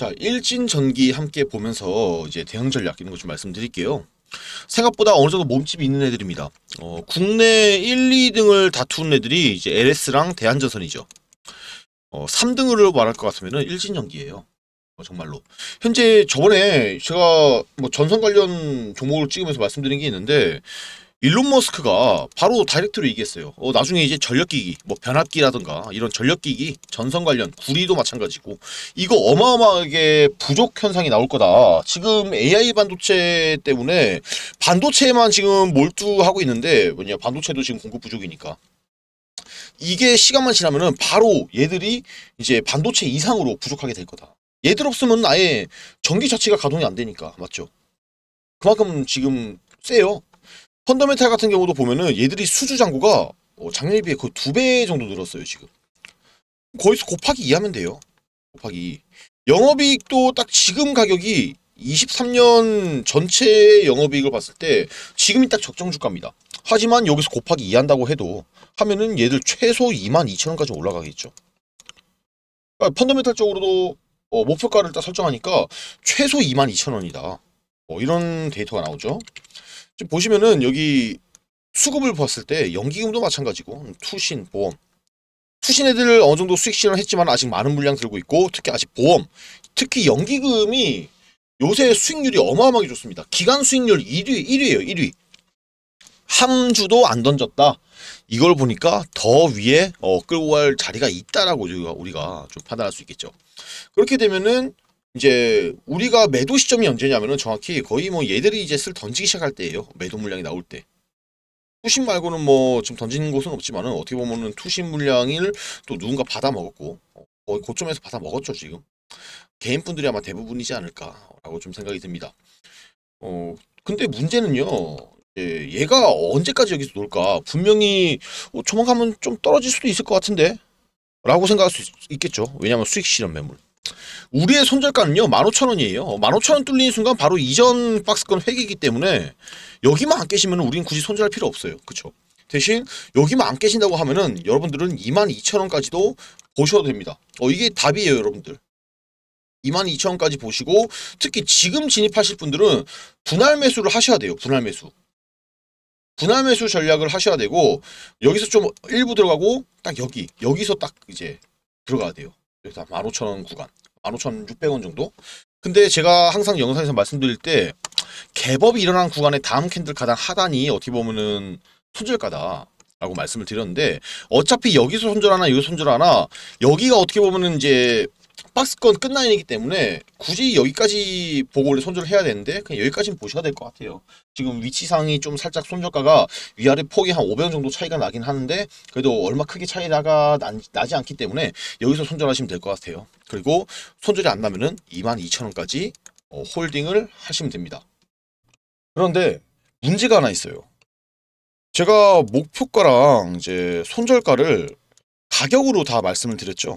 자, 일진 전기 함께 보면서 이제 대응 전략 이런 거좀 말씀드릴게요. 생각보다 어느 정도 몸집이 있는 애들입니다. 어, 국내 1, 2등을 다투는 애들이 이제 LS랑 대한전선이죠. 어, 3등으로 말할 것 같으면 일진 전기예요. 어, 정말로. 현재 저번에 제가 뭐 전선 관련 종목을 찍으면서 말씀드린 게 있는데 일론 머스크가 바로 다이렉트로 얘기했어요. 어, 나중에 이제 전력기기, 뭐 변압기라든가 이런 전력기기, 전선 관련 구리도 마찬가지고 이거 어마어마하게 부족 현상이 나올 거다. 지금 AI 반도체 때문에 반도체만 지금 몰두하고 있는데 뭐냐 반도체도 지금 공급 부족이니까 이게 시간만 지나면은 바로 얘들이 이제 반도체 이상으로 부족하게 될 거다. 얘들 없으면 아예 전기 자체가 가동이 안 되니까 맞죠? 그만큼 지금 세요. 펀더멘탈 같은 경우도 보면은 얘들이 수주 잔고가 어, 작년에 비해 거의 두 배 정도 늘었어요 지금 거기서 곱하기 2 하면 돼요 곱하기 2 영업이익도 딱 지금 가격이 23년 전체 영업이익을 봤을 때 지금이 딱 적정 주가입니다 하지만 여기서 곱하기 2 한다고 해도 하면은 얘들 최소 2만 2천원까지 올라가겠죠 그러니까 아, 펀더멘탈적으로도 어, 목표가를 딱 설정하니까 최소 2만 2천원이다 어, 뭐 이런 데이터가 나오죠 지금 보시면은 여기 수급을 봤을 때 연기금도 마찬가지고 음, 투신, 보험 투신 애들 어느 정도 수익 실현 했지만 아직 많은 물량 들고 있고 특히 아직 보험 특히 연기금이 요새 수익률이 어마어마하게 좋습니다. 기간 수익률 1위, 1위에요 1위. 한 주도 안 던졌다. 이걸 보니까 더 위에 어, 끌고 갈 자리가 있다라고 우리가 좀 판단할 수 있겠죠. 그렇게 되면은 이제 우리가 매도 시점이 언제냐면은 정확히 거의 뭐 얘들이 이제 슬 던지기 시작할 때예요. 매도 물량이 나올 때. 투신 말고는 뭐 지금 던지는 곳은 없지만은 어떻게 보면은 투신 물량을 또 누군가 받아 먹었고 어, 그 고점에서 받아 먹었죠 지금 개인분들이 아마 대부분이지 않을까라고 좀 생각이 듭니다. 어 근데 문제는요. 예, 얘가 언제까지 여기서 놀까? 분명히 어, 뭐 조만간은 좀 떨어질 수도 있을 것 같은데 라고 생각할 수 있, 겠죠 왜냐면 수익 실현 매물. 우리의 손절가는요 15,000원이에요 15,000원 뚫리는 순간 바로 이전 박스권 회기이기 때문에 여기만 안 깨시면 우리는 굳이 손절할 필요 없어요 그쵸 대신 여기만 안 깨신다고 하면은 여러분들은 22,000원까지도 보셔도 됩니다 어 이게 답이에요 여러분들 22,000원까지 보시고 특히 지금 진입하실 분들은 분할 매수를 하셔야 돼요 분할 매수 분할 매수 전략을 하셔야 되고 여기서 좀 일부 들어가고 딱 여기 여기서 딱 이제 들어가야 돼요 여기서 15,000원 구간 15,600원 정도 근데 제가 항상 영상에서 말씀드릴 때 개법이 일어난 구간의 다음 캔들 가장 하단이 어떻게 보면은 손절가다 라고 말씀을 드렸는데 어차피 여기서 손절하나 여기서 손절하나 여기가 어떻게 보면은 이제 박스권 끝나이기 때문에 굳이 여기까지 보고를 손절을 해야 되는데 그냥 여기까지 보셔야 될 것 같아요. 지금 위치상이 좀 살짝 손절가가 위아래 폭이 한 500원 정도 차이가 나긴 하는데 그래도 얼마 크게 차이가 나, 지 않기 때문에 여기서 손절하시면 될 것 같아요. 그리고 손절이 안 나면 은 22,000원까지 어, 홀딩을 하시면 됩니다. 그런데 문제가 하나 있어요. 제가 목표가랑 이제 손절가를 가격으로 다 말씀을 드렸죠.